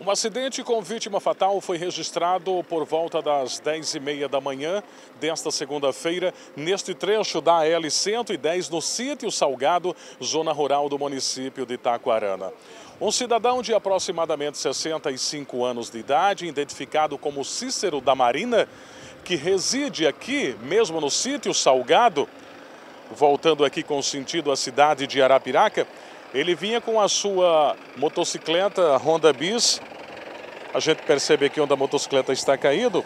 Um acidente com vítima fatal foi registrado por volta das 10h30 da manhã desta segunda-feira, neste trecho da L-110, no sítio Salgado, zona rural do município de Itaquarana. Um cidadão de aproximadamente 65 anos de idade, identificado como Cícero da Marina, que reside aqui, mesmo no sítio Salgado, voltando aqui com sentido à cidade de Arapiraca, ele vinha com a sua motocicleta Honda Bis. A gente percebe aqui onde a motocicleta está caído.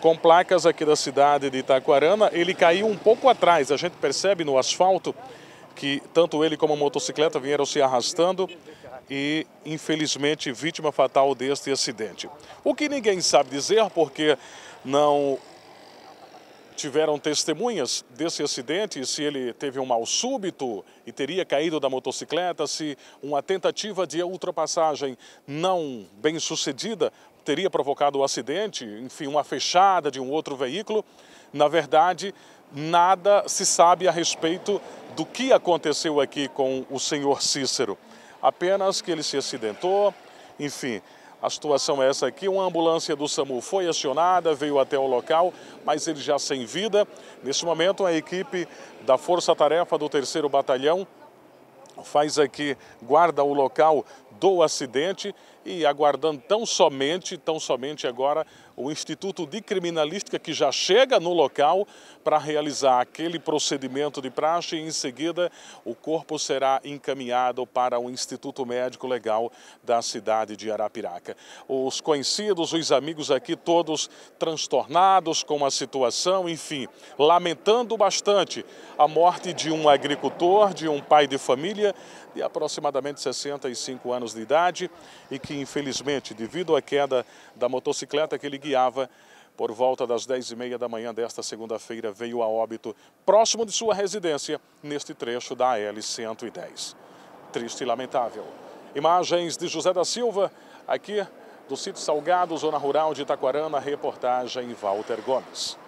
Com placas aqui da cidade de Itaquarana, ele caiu um pouco atrás. A gente percebe no asfalto que tanto ele como a motocicleta vieram se arrastando e, infelizmente, vítima fatal deste acidente. O que ninguém sabe dizer, porque não tiveram testemunhas desse acidente, se ele teve um mal súbito e teria caído da motocicleta, se uma tentativa de ultrapassagem não bem sucedida teria provocado o um acidente, enfim, uma fechada de um outro veículo. Na verdade, nada se sabe a respeito do que aconteceu aqui com o senhor Cícero. Apenas que ele se acidentou, enfim, a situação é essa aqui, uma ambulância do SAMU foi acionada, veio até o local, mas ele já sem vida. Neste momento, a equipe da Força Tarefa do 3 Batalhão faz aqui, guarda o local do acidente e aguardando tão somente, tão somente agora o Instituto de Criminalística que já chega no local para realizar aquele procedimento de praxe e em seguida o corpo será encaminhado para o Instituto Médico Legal da cidade de Arapiraca. Os conhecidos, os amigos aqui todos transtornados com a situação, enfim, lamentando bastante a morte de um agricultor, de um pai de família de aproximadamente 65 anos de idade e que que, infelizmente, devido à queda da motocicleta que ele guiava, por volta das 10h30 da manhã desta segunda-feira, veio a óbito próximo de sua residência, neste trecho da AL 110. Triste e lamentável. Imagens de José da Silva, aqui do sítio Salgado, zona rural de Itaquarana, reportagem Walter Gomes.